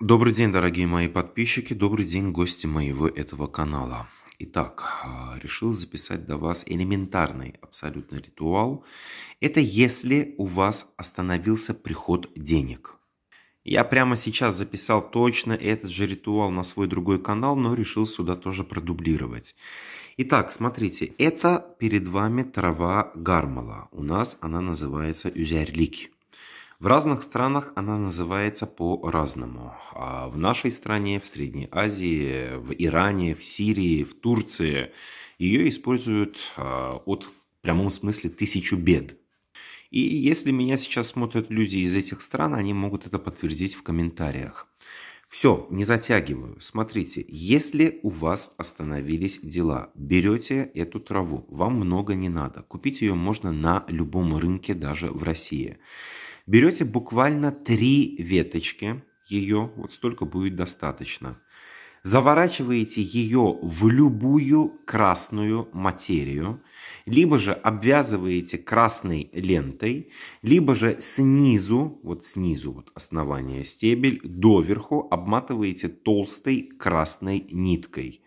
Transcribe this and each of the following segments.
Добрый день, дорогие мои подписчики, добрый день, гости моего этого канала. Итак, а, решил записать для вас элементарный абсолютно ритуал. Это если у вас остановился приход денег. Я прямо сейчас записал точно этот же ритуал на свой другой канал, но решил сюда тоже продублировать. Итак, смотрите, это перед вами трава гармала. У нас она называется юзярлики. В разных странах она называется по-разному. А в нашей стране, в Средней Азии, в Иране, в Сирии, в Турции ее используют а, от в прямом смысле тысячу бед. И если меня сейчас смотрят люди из этих стран, они могут это подтвердить в комментариях. Все, не затягиваю. Смотрите, если у вас остановились дела, берете эту траву, вам много не надо. Купить ее можно на любом рынке, даже в России. Берете буквально три веточки ее, вот столько будет достаточно заворачиваете ее в любую красную материю, либо же обвязываете красной лентой, либо же снизу, вот снизу, вот основание стебель, доверху обматываете толстой красной ниткой.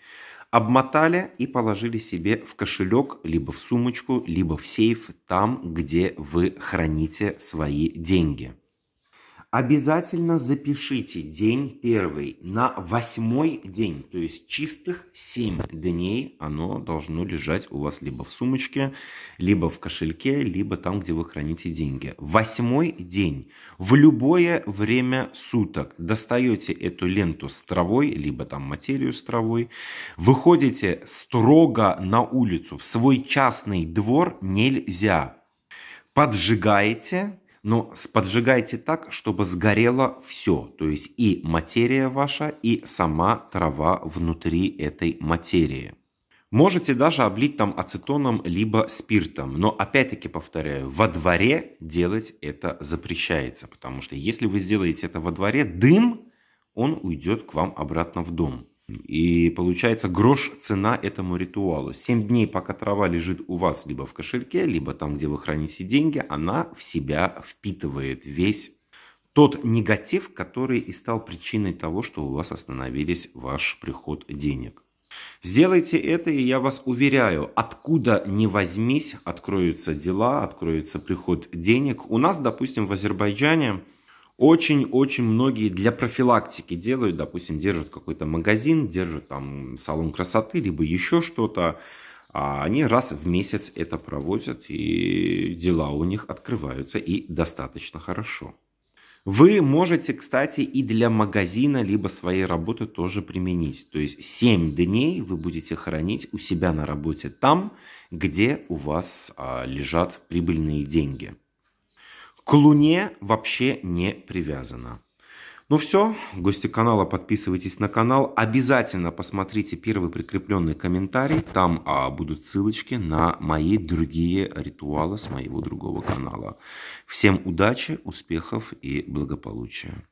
Обмотали и положили себе в кошелек, либо в сумочку, либо в сейф, там, где вы храните свои деньги. Обязательно запишите день первый на восьмой день, то есть чистых семь дней оно должно лежать у вас либо в сумочке, либо в кошельке, либо там, где вы храните деньги. Восьмой день. В любое время суток достаете эту ленту с травой, либо там материю с травой, выходите строго на улицу, в свой частный двор нельзя. Поджигаете но поджигайте так, чтобы сгорело все, то есть и материя ваша, и сама трава внутри этой материи. Можете даже облить там ацетоном либо спиртом, но опять-таки повторяю, во дворе делать это запрещается, потому что если вы сделаете это во дворе, дым, он уйдет к вам обратно в дом. И получается грош цена этому ритуалу. Семь дней, пока трава лежит у вас либо в кошельке, либо там, где вы храните деньги, она в себя впитывает весь тот негатив, который и стал причиной того, что у вас остановились ваш приход денег. Сделайте это, и я вас уверяю, откуда не возьмись, откроются дела, откроется приход денег. У нас, допустим, в Азербайджане очень-очень многие для профилактики делают, допустим, держат какой-то магазин, держат там салон красоты, либо еще что-то, а они раз в месяц это проводят, и дела у них открываются, и достаточно хорошо. Вы можете, кстати, и для магазина, либо своей работы тоже применить. То есть 7 дней вы будете хранить у себя на работе там, где у вас а, лежат прибыльные деньги к Луне вообще не привязана. Ну все, гости канала, подписывайтесь на канал. Обязательно посмотрите первый прикрепленный комментарий. Там а, будут ссылочки на мои другие ритуалы с моего другого канала. Всем удачи, успехов и благополучия.